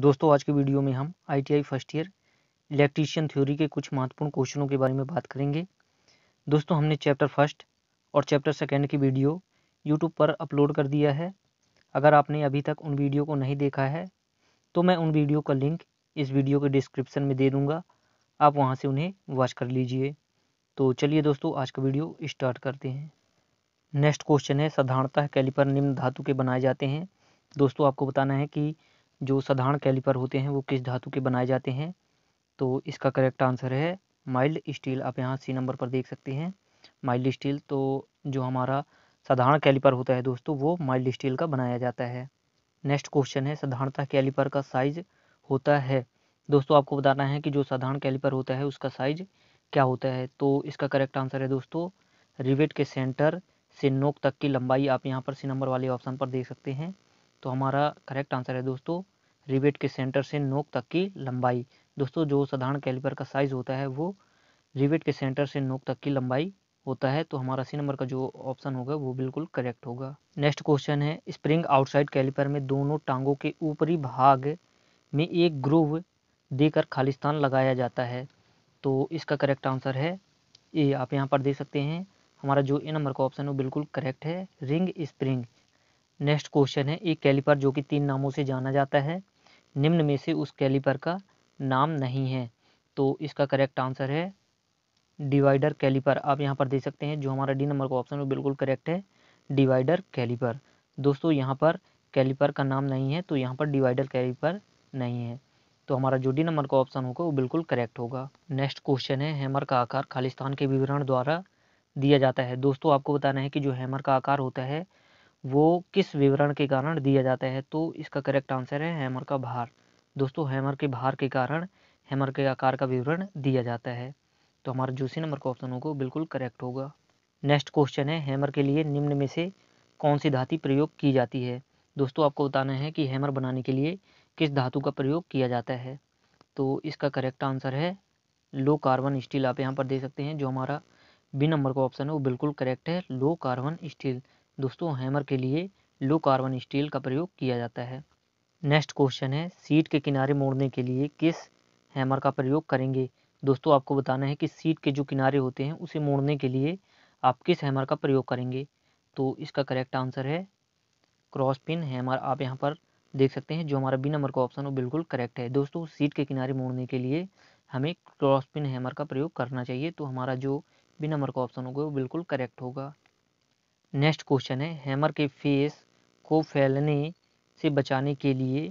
दोस्तों आज के वीडियो में हम ITI first year electrician theory के कुछ महत्वपूर्ण क्वेश्चनों के बारे में बात करेंगे दोस्तों हमने चैप्टर फर्स्ट और चैप्टर सेकेंड की वीडियो यूट्यूब पर अपलोड कर दिया है अगर आपने अभी तक उन वीडियो को नहीं देखा है तो मैं उन वीडियो का लिंक इस वीडियो के डिस्क्रिप्शन में दे दूँगा आप वहाँ से उन्हें वॉच कर लीजिए तो चलिए दोस्तों आज का वीडियो स्टार्ट करते हैं नेक्स्ट क्वेश्चन है साधारणतः कैलिपर निम्न धातु के बनाए जाते हैं दोस्तों आपको बताना है कि जो साधारण कैलिपर होते हैं वो किस धातु के बनाए जाते हैं तो इसका करेक्ट आंसर है माइल्ड स्टील आप यहाँ सी नंबर पर देख सकते हैं माइल्ड स्टील तो जो हमारा साधारण कैलिपर होता है दोस्तों वो माइल्ड स्टील का बनाया जाता है नेक्स्ट क्वेश्चन है साधारणता कैलिपर का साइज होता है दोस्तों आपको बताना है कि जो साधारण कैलिपर होता है उसका साइज क्या होता है तो इसका करेक्ट आंसर है दोस्तों रिवेट के सेंटर से नोक तक की लंबाई आप यहाँ पर सी नंबर वाले ऑप्शन पर देख सकते हैं तो हमारा करेक्ट आंसर है दोस्तों रिवेट के सेंटर से नोक तक की लंबाई दोस्तों जो साधारण कैलिपर का साइज़ होता है वो रिवेट के सेंटर से नोक तक की लंबाई होता है तो हमारा सी नंबर का जो ऑप्शन होगा वो बिल्कुल करेक्ट होगा नेक्स्ट क्वेश्चन है स्प्रिंग आउटसाइड कैलिपर में दोनों टांगों के ऊपरी भाग में एक ग्रूव देकर खालिस्तान लगाया जाता है तो इसका करेक्ट आंसर है ए आप यहाँ पर देख सकते हैं हमारा जो ए नंबर का ऑप्शन है वो बिल्कुल करेक्ट है रिंग स्प्रिंग नेक्स्ट क्वेश्चन है एक कैलिपर जो कि तीन नामों से जाना जाता है निम्न में से उस कैलिपर का नाम नहीं है तो इसका करेक्ट आंसर है डिवाइडर कैलिपर आप यहाँ पर देख सकते हैं जो हमारा डी नंबर का ऑप्शन है बिल्कुल करेक्ट है डिवाइडर कैलिपर दोस्तों यहाँ पर कैलिपर का नाम नहीं है तो यहाँ पर डिवाइडर कैलिपर नहीं है तो हमारा जो डी नंबर का ऑप्शन होगा वो बिल्कुल करेक्ट होगा नेक्स्ट क्वेश्चन है हैमर का आकार खालिस्तान के विवरण द्वारा दिया जाता है दोस्तों आपको बताना है कि जो हैमर का आकार होता है वो किस विवरण के कारण दिया जाता है तो इसका करेक्ट आंसर है हैमर का भार दोस्तों हैमर के भार के कारण हैमर के आकार का विवरण दिया जाता है तो हमारा जो सी नंबर का ऑप्शन होगा बिल्कुल करेक्ट होगा नेक्स्ट क्वेश्चन है हैमर के लिए निम्न में से कौन सी धाती प्रयोग की जाती है दोस्तों आपको बताना है कि हैमर बनाने के लिए किस धातु का प्रयोग किया जाता है तो इसका करेक्ट आंसर है लो कार्बन स्टील आप यहाँ पर दे सकते हैं जो हमारा बी नंबर का ऑप्शन है वो बिल्कुल करेक्ट है लो कार्बन स्टील दोस्तों हैमर के लिए लो कार्बन स्टील का प्रयोग किया जाता है नेक्स्ट क्वेश्चन है सीट के किनारे मोड़ने के लिए किस हैमर का प्रयोग करेंगे दोस्तों आपको बताना है कि सीट के जो किनारे होते हैं उसे मोड़ने के लिए आप किस हैमर का प्रयोग करेंगे तो इसका करेक्ट आंसर है क्रॉस पिन हैमर आप यहाँ पर देख सकते हैं जो हमारा बी नंबर का ऑप्शन वो बिल्कुल करेक्ट है दोस्तों सीट के किनारे मोड़ने के लिए हमें क्रॉस पिन हैमर का प्रयोग करना चाहिए तो हमारा जो बी नंबर का ऑप्शन होगा वो बिल्कुल करेक्ट होगा नेक्स्ट क्वेश्चन है हैमर के फेस को फैलने से बचाने के लिए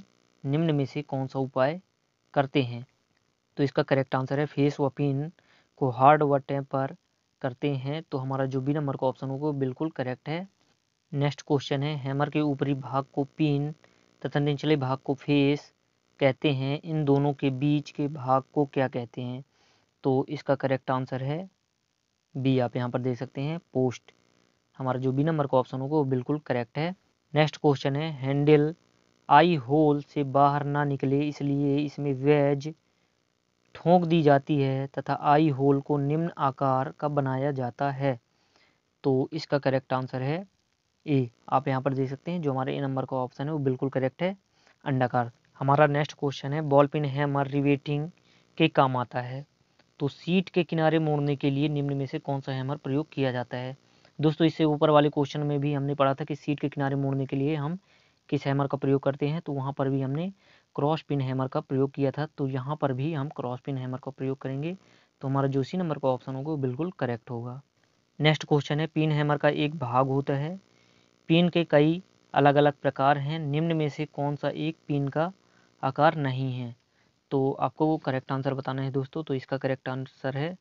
निम्न में से कौन सा उपाय करते हैं तो इसका करेक्ट आंसर है फेस व पिन को हार्ड व टेम्पर करते हैं तो हमारा जो बी नंबर का ऑप्शन होगा बिल्कुल करेक्ट है नेक्स्ट क्वेश्चन है हैमर के ऊपरी भाग को पिन तथा निचले भाग को फेस कहते हैं इन दोनों के बीच के भाग को क्या कहते हैं तो इसका करेक्ट आंसर है बी आप यहाँ पर देख सकते हैं पोस्ट हमारा जो बी नंबर का ऑप्शन होगा वो बिल्कुल करेक्ट है नेक्स्ट क्वेश्चन है हैंडल आई होल से बाहर ना निकले इसलिए इसमें वेज ठोंक दी जाती है तथा आई होल को निम्न आकार का बनाया जाता है तो इसका करेक्ट आंसर है ए आप यहाँ पर देख सकते हैं जो हमारे ए नंबर का ऑप्शन है वो बिल्कुल करेक्ट है अंडाकार हमारा नेक्स्ट क्वेश्चन है बॉल पिन हैमर रिवेटिंग के काम आता है तो सीट के किनारे मोड़ने के लिए निम्न में से कौन सा हैमर प्रयोग किया जाता है दोस्तों इससे ऊपर वाले क्वेश्चन में भी हमने पढ़ा था कि सीट के किनारे मोड़ने के लिए हम किस हैमर का प्रयोग करते हैं तो वहाँ पर भी हमने क्रॉस पिन हैमर का प्रयोग किया था तो यहाँ पर भी हम क्रॉस पिन हैमर का प्रयोग करेंगे तो हमारा जो सी नंबर का ऑप्शन होगा वो बिल्कुल करेक्ट होगा नेक्स्ट क्वेश्चन है पिन हैमर का एक भाग होता है पिन के कई अलग अलग प्रकार हैं निम्न में से कौन सा एक पिन का आकार नहीं है तो आपको वो करेक्ट आंसर बताना है दोस्तों तो इसका करेक्ट आंसर है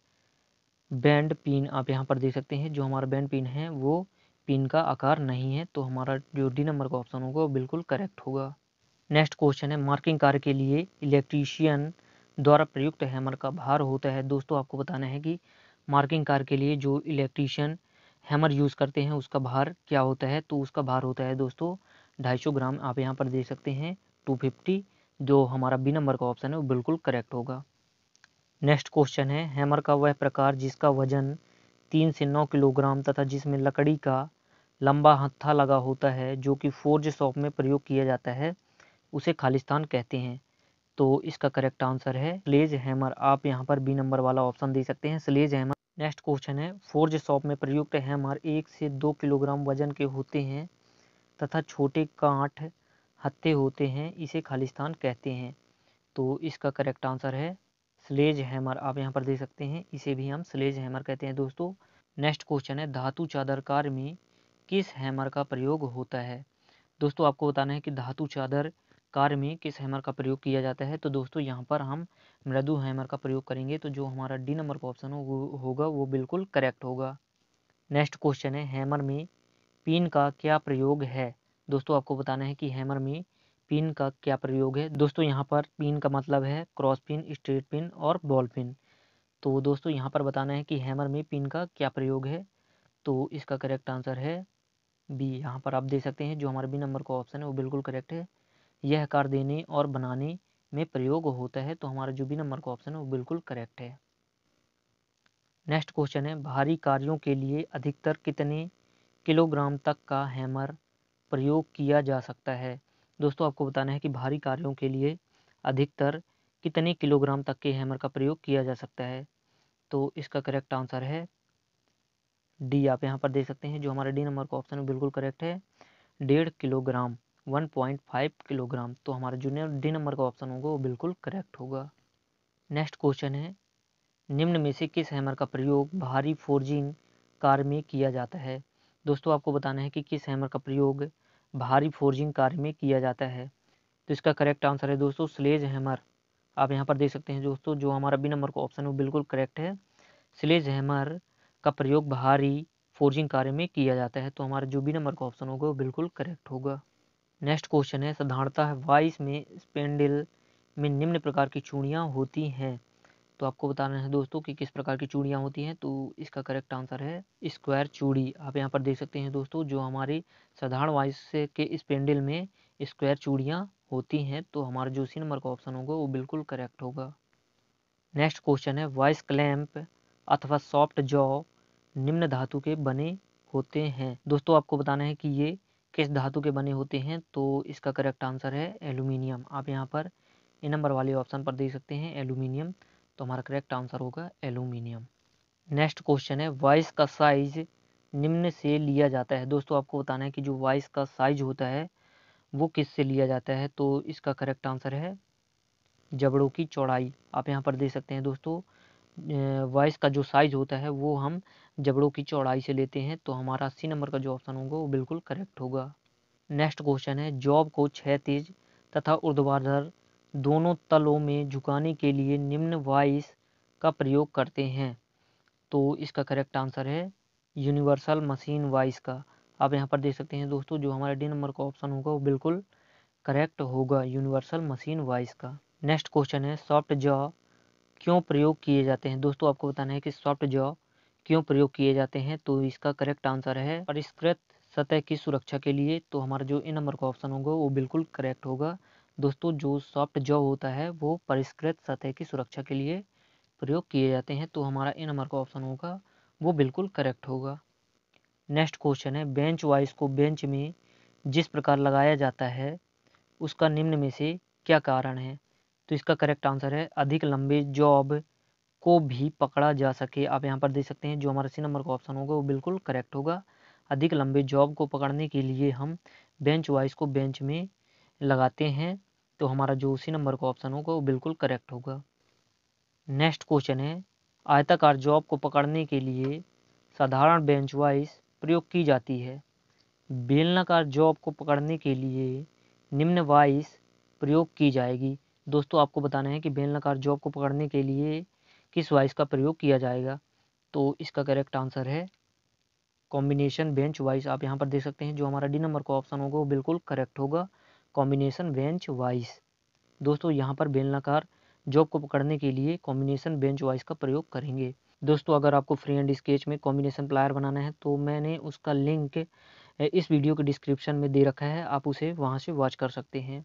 बैंड पिन आप यहाँ पर देख सकते हैं जो हमारा बैंड पिन है वो पिन का आकार नहीं है तो हमारा जो डी नंबर का ऑप्शन होगा वो बिल्कुल करेक्ट होगा नेक्स्ट क्वेश्चन है मार्किंग कार्य के लिए इलेक्ट्रीशियन द्वारा प्रयुक्त हैमर का भार होता है दोस्तों आपको बताना है कि मार्किंग कार्य के लिए जो इलेक्ट्रीशियन हैमर यूज़ करते हैं उसका भार क्या होता है तो उसका भार होता है दोस्तों ढाई सौ ग्राम आप यहाँ पर देख सकते हैं टू फिफ्टी जो हमारा बी नंबर का ऑप्शन है वो बिल्कुल करेक्ट होगा नेक्स्ट क्वेश्चन है हैमर का वह प्रकार जिसका वजन तीन से नौ किलोग्राम तथा जिसमें लकड़ी का लंबा हत्था लगा होता है जो कि फोर्ज शॉप में प्रयोग किया जाता है उसे खालिस्तान कहते हैं तो इसका करेक्ट आंसर है स्लेज हैमर आप यहाँ पर बी नंबर वाला ऑप्शन दे सकते हैं स्लेज हैमर नेक्स्ट क्वेश्चन है फोर्ज शॉप में प्रयुक्त हैमर एक से दो किलोग्राम वजन के होते हैं तथा छोटे कांठ हत्थे होते हैं इसे खालिस्तान कहते हैं तो इसका करेक्ट आंसर है स्लेज हैमर आप यहाँ पर देख सकते हैं इसे भी हम स्लेज हैमर कहते हैं दोस्तों नेक्स्ट क्वेश्चन है धातु चादरकार में किस हैमर का प्रयोग होता है दोस्तों आपको बताना है कि धातु चादर कार में किस हैमर का प्रयोग किया जाता है तो दोस्तों यहाँ पर हम मृदु हैमर का प्रयोग करेंगे तो जो हमारा डी नंबर का ऑप्शन होगा वो बिल्कुल करेक्ट होगा नेक्स्ट क्वेश्चन है हैमर में पिन का क्या प्रयोग है दोस्तों आपको बताना है कि हैमर में पिन का क्या प्रयोग है दोस्तों यहाँ पर पिन का मतलब है क्रॉस पिन स्ट्रेट पिन और बॉल पिन तो दोस्तों यहाँ पर बताना है कि हैमर में पिन का क्या प्रयोग है तो इसका करेक्ट आंसर है बी यहाँ पर आप देख सकते हैं जो हमारे बी नंबर का ऑप्शन है वो बिल्कुल करेक्ट है यह आकार देने और बनाने में प्रयोग होता है तो हमारा जो बी नंबर का ऑप्शन है वो बिल्कुल करेक्ट है नेक्स्ट क्वेश्चन है भारी कार्यों के लिए अधिकतर कितने किलोग्राम तक का हैमर प्रयोग किया जा सकता है दोस्तों आपको बताना है कि भारी कार्यों के लिए अधिकतर कितने किलोग्राम तक के हैमर का प्रयोग किया जा सकता है तो इसका करेक्ट आंसर है डी आप यहाँ पर देख सकते हैं जो हमारे डी नंबर का ऑप्शन बिल्कुल करेक्ट है डेढ़ किलोग्राम 1.5 किलोग्राम तो हमारा जो डी नंबर का ऑप्शन होगा वो बिल्कुल करेक्ट होगा नेक्स्ट क्वेश्चन है निम्न में से किस हैमर का प्रयोग भारी फोर्जिंग कार में किया जाता है दोस्तों आपको बताना है कि किस हैमर का प्रयोग भारी फोर्जिंग कार्य में किया जाता है तो इसका करेक्ट आंसर है दोस्तों स्लेज हैमर आप यहाँ पर देख सकते हैं दोस्तों जो हमारा बी नंबर का ऑप्शन है वो बिल्कुल करेक्ट है स्लेज हैमर का प्रयोग भारी फोर्जिंग कार्य में किया जाता है तो हमारा जो बी नंबर का ऑप्शन होगा वो बिल्कुल करेक्ट होगा नेक्स्ट क्वेश्चन है है वाइस में स्पेंडिल में निम्न प्रकार की चूड़ियाँ होती हैं तो आपको बताना है दोस्तों कि किस प्रकार की चूड़ियाँ होती हैं तो इसका करेक्ट आंसर है स्क्वायर चूड़ी आप यहाँ पर देख सकते हैं दोस्तों जो हमारे साधारण वाइस के इस में स्क्वायर चूड़ियाँ होती हैं तो हमारा जो सी नंबर का ऑप्शन होगा वो बिल्कुल करेक्ट होगा नेक्स्ट क्वेश्चन है वॉइस क्लैम्प अथवा सॉफ्ट जॉ निम्न धातु के बने होते हैं दोस्तों आपको बताना है कि ये किस धातु के बने होते हैं तो इसका करेक्ट आंसर है एल्यूमिनियम आप यहाँ पर ए नंबर वाले ऑप्शन पर देख सकते हैं एल्यूमिनियम तो हमारा करेक्ट आंसर होगा एलुमिनियम नेक्स्ट क्वेश्चन है वाइस का साइज निम्न से लिया जाता है दोस्तों आपको बताना है कि जो वाइस का साइज होता है वो किस से लिया जाता है तो इसका करेक्ट आंसर है जबड़ों की चौड़ाई आप यहाँ पर देख सकते हैं दोस्तों वाइस का जो साइज होता है वो हम जबड़ों की चौड़ाई से लेते हैं तो हमारा सी नंबर का जो ऑप्शन होगा वो बिल्कुल करेक्ट होगा नेक्स्ट क्वेश्चन है जॉब को छः तेज तथा ऊर्ध्वाधर दोनों तलों में झुकाने के लिए निम्न वॉइस का प्रयोग करते हैं तो इसका करेक्ट आंसर है यूनिवर्सल मशीन वॉइस का आप यहाँ पर देख सकते हैं दोस्तों जो हमारा डी नंबर का ऑप्शन होगा वो बिल्कुल करेक्ट होगा यूनिवर्सल मशीन वॉइस का नेक्स्ट क्वेश्चन है सॉफ्ट जॉ क्यों प्रयोग किए जाते हैं दोस्तों आपको बताना है कि सॉफ्ट जॉ क्यों प्रयोग किए जाते हैं तो इसका करेक्ट आंसर है परिष्कृत सतह की सुरक्षा के लिए तो हमारा जो इन e नंबर का ऑप्शन होगा वो बिल्कुल करेक्ट होगा दोस्तों जो सॉफ्ट जॉ होता है वो परिष्कृत सतह की सुरक्षा के लिए प्रयोग किए जाते हैं तो हमारा ए नंबर का ऑप्शन होगा वो बिल्कुल करेक्ट होगा नेक्स्ट क्वेश्चन है बेंच वाइस को बेंच में जिस प्रकार लगाया जाता है उसका निम्न में से क्या कारण है तो इसका करेक्ट आंसर है अधिक लंबे जॉब को भी पकड़ा जा सके आप यहाँ पर देख सकते हैं जो हमारा सी नंबर का ऑप्शन होगा वो बिल्कुल करेक्ट होगा अधिक लंबे जॉब को पकड़ने के लिए हम बेंच वाइस को बेंच में लगाते हैं तो हमारा जो उसी नंबर का ऑप्शन होगा वो बिल्कुल करेक्ट होगा नेक्स्ट क्वेश्चन है आयताकार जॉब को पकड़ने के लिए साधारण बेंच वाइस प्रयोग की जाती है बेलनाकार जॉब को पकड़ने के लिए निम्न वाइस प्रयोग की जाएगी दोस्तों आपको बताना है कि बेलनाकार जॉब को पकड़ने के लिए किस वाइस का प्रयोग किया जाएगा तो इसका करेक्ट आंसर है कॉम्बिनेशन बेंच वाइस आप यहाँ पर देख सकते हैं जो हमारा डी नंबर का ऑप्शन होगा वो बिल्कुल करेक्ट होगा कॉम्बिनेशन बेंच वाइस दोस्तों यहाँ पर बेलनाकार जॉब को पकड़ने के लिए कॉम्बिनेशन बेंच वाइस का प्रयोग करेंगे दोस्तों अगर आपको फ्री एंड स्केच में कॉम्बिनेशन प्लायर बनाना है तो मैंने उसका लिंक इस वीडियो के डिस्क्रिप्शन में दे रखा है आप उसे वहाँ से वॉच कर सकते हैं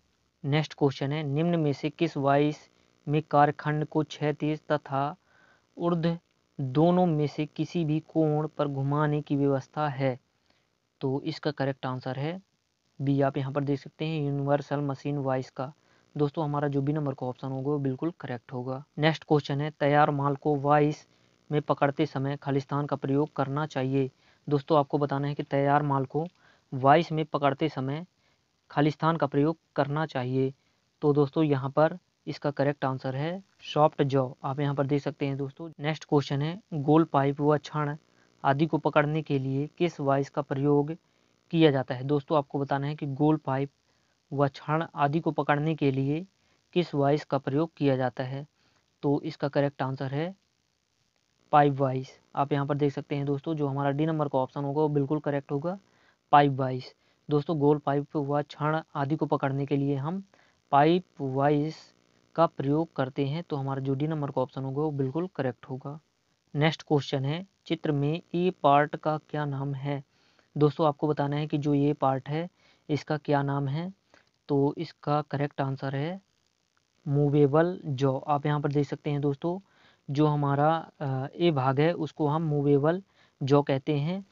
नेक्स्ट क्वेश्चन है निम्न में से किस वाइस में कारखंड को छ तेज तथा उर्ध दोनों में से किसी भी कोण पर घुमाने की व्यवस्था है तो इसका करेक्ट आंसर है भी आप यहाँ पर देख सकते हैं यूनिवर्सल मशीन वॉइस का दोस्तों हमारा जो भी नंबर का ऑप्शन होगा वो बिल्कुल करेक्ट होगा नेक्स्ट क्वेश्चन है तैयार माल को वॉइस में पकड़ते समय खालिस्तान का प्रयोग करना चाहिए दोस्तों आपको बताना है कि तैयार माल को वॉइस में पकड़ते समय खालिस्तान का प्रयोग करना चाहिए तो दोस्तों यहाँ पर इसका करेक्ट आंसर है सॉफ्ट जॉ आप यहाँ पर देख सकते हैं दोस्तों नेक्स्ट क्वेश्चन है गोल पाइप व क्षण आदि को पकड़ने के लिए किस वॉइस का प्रयोग किया जाता है दोस्तों आपको बताना है कि गोल पाइप व क्षण आदि को पकड़ने के लिए किस वाइस का प्रयोग किया जाता है तो इसका करेक्ट आंसर है पाइप वाइस आप यहाँ पर देख सकते हैं दोस्तों जो हमारा डी नंबर का ऑप्शन होगा वो बिल्कुल करेक्ट होगा पाइप वाइस दोस्तों गोल पाइप व क्षण आदि को पकड़ने के लिए हम पाइप वाइस का प्रयोग करते हैं तो हमारा जो डी नंबर का ऑप्शन होगा वो बिल्कुल करेक्ट होगा नेक्स्ट क्वेश्चन है चित्र में ई पार्ट का क्या नाम है दोस्तों आपको बताना है कि जो ये पार्ट है इसका क्या नाम है तो इसका करेक्ट आंसर है मूवेबल जॉ आप यहाँ पर देख सकते हैं दोस्तों जो हमारा ए भाग है उसको हम मूवेबल जॉ कहते हैं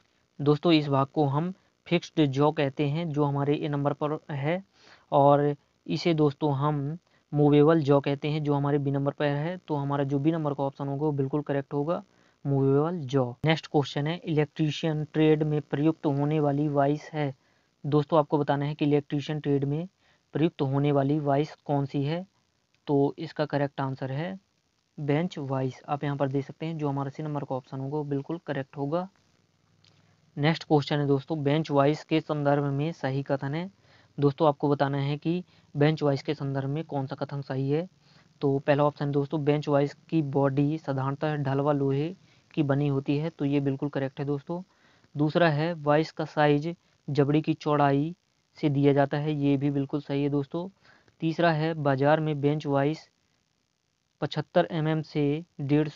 दोस्तों इस भाग को हम फिक्स्ड जॉ कहते हैं जो हमारे ए नंबर पर है और इसे दोस्तों हम मूवेबल जॉ कहते हैं जो हमारे बी नंबर पर है तो हमारा जो बी नंबर का ऑप्शन होगा वो बिल्कुल करेक्ट होगा मूवेबल जॉ नेक्स्ट क्वेश्चन है इलेक्ट्रीशियन ट्रेड में प्रयुक्त होने वाली वाइस है दोस्तों आपको बताना है कि इलेक्ट्रीशियन ट्रेड में प्रयुक्त होने वाली वाइस कौन सी है तो इसका करेक्ट आंसर है बेंच वाइस आप यहाँ पर दे सकते हैं जो हमारा सी नंबर का ऑप्शन होगा बिल्कुल करेक्ट होगा नेक्स्ट क्वेश्चन है दोस्तों बेंच वाइस के संदर्भ में सही कथन है दोस्तों आपको बताना है कि बेंच वाइस के संदर्भ में कौन सा कथन सही है तो पहला ऑप्शन दोस्तों बेंच वाइस की बॉडी साधारणतः ढलवा लोहे की बनी होती है तो ये बिल्कुल करेक्ट है दोस्तों दूसरा है वाइस का साइज जबड़ी की चौड़ाई से दिया जाता है ये भी बिल्कुल सही है दोस्तों तीसरा है बाज़ार में बेंच वाइस पचहत्तर एम mm से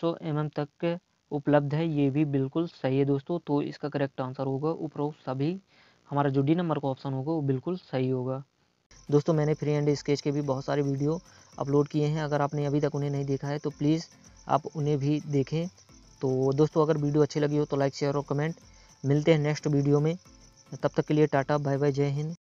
सौ एम mm तक उपलब्ध है ये भी बिल्कुल सही है दोस्तों तो इसका करेक्ट आंसर होगा उपरोक्त सभी हमारा जो डी नंबर का ऑप्शन होगा वो बिल्कुल सही होगा दोस्तों मैंने फ्री एंड स्केच के भी बहुत सारे वीडियो अपलोड किए हैं अगर आपने अभी तक उन्हें नहीं देखा है तो प्लीज़ आप उन्हें भी देखें तो दोस्तों अगर वीडियो अच्छी लगी हो तो लाइक शेयर और कमेंट मिलते हैं नेक्स्ट वीडियो में तब तक के लिए टाटा बाय बाय जय हिंद